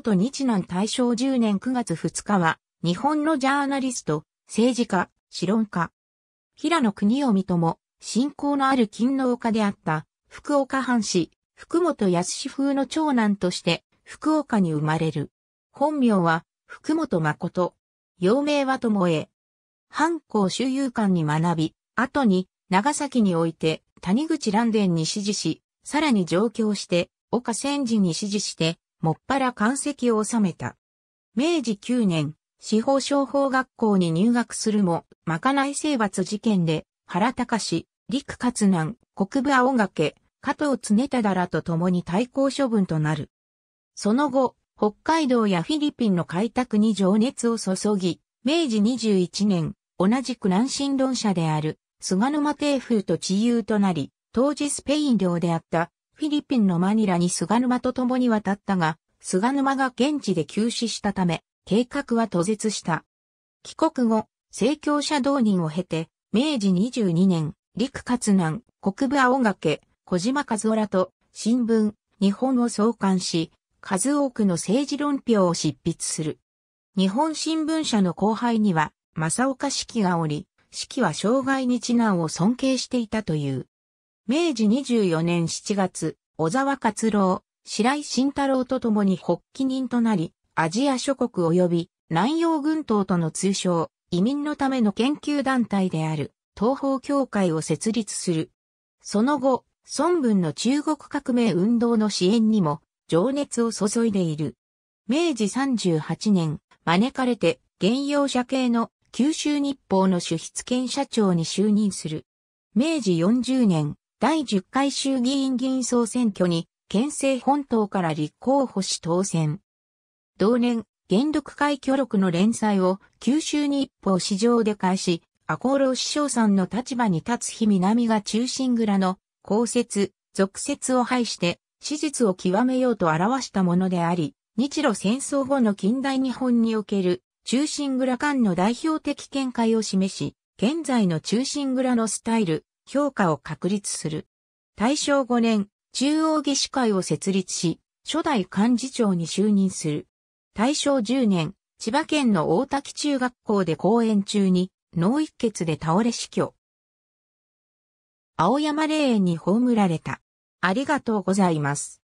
本日南大正10年9月2日は、日本のジャーナリスト、政治家、資論家。平野国臣とも、信仰のある勤労家であった、福岡藩士、福本康風の長男として、福岡に生まれる。本名は、福本誠。幼名は友江。藩校周遊館に学び、後に、長崎において、谷口蘭殿に指示し、さらに上京して、岡千寺に指示して、もっぱら関籍を収めた。明治9年、司法商法学校に入学するも、まかない征伐事件で、原隆、陸勝南、国部青掛、加藤常忠らと共に対抗処分となる。その後、北海道やフィリピンの開拓に情熱を注ぎ、明治21年、同じく南進論者である、菅沼帝風と地友となり、当時スペイン領であったフィリピンのマニラに菅沼と共に渡ったが、菅沼が現地で急死したため、計画は途絶した。帰国後、政教者同人を経て、明治22年、陸勝南、国部青掛、小島和夫らと、新聞、日本を創刊し、数多くの政治論評を執筆する。日本新聞社の後輩には、正岡四季がおり、四季は障害に知難を尊敬していたという。明治24年7月、小沢勝郎、白井慎太郎と共に発起人となり、アジア諸国及び南洋群島との通称、移民のための研究団体である東方協会を設立する。その後、孫文の中国革命運動の支援にも情熱を注いでいる。明治38年、招かれて、現用社系の九州日報の主筆兼社長に就任する。明治40年、第10回衆議院議員総選挙に、県政本島から立候補し当選。同年、元禄会協力の連載を九州日報市場で開始、赤穂浪師匠さんの立場に立つ日南が中心蔵の公説、俗説を排して、史実を極めようと表したものであり、日露戦争後の近代日本における中心蔵間の代表的見解を示し、現在の中心蔵のスタイル、評価を確立する。大正5年、中央技師会を設立し、初代幹事長に就任する。大正10年、千葉県の大滝中学校で講演中に脳一血で倒れ死去。青山霊園に葬られた。ありがとうございます。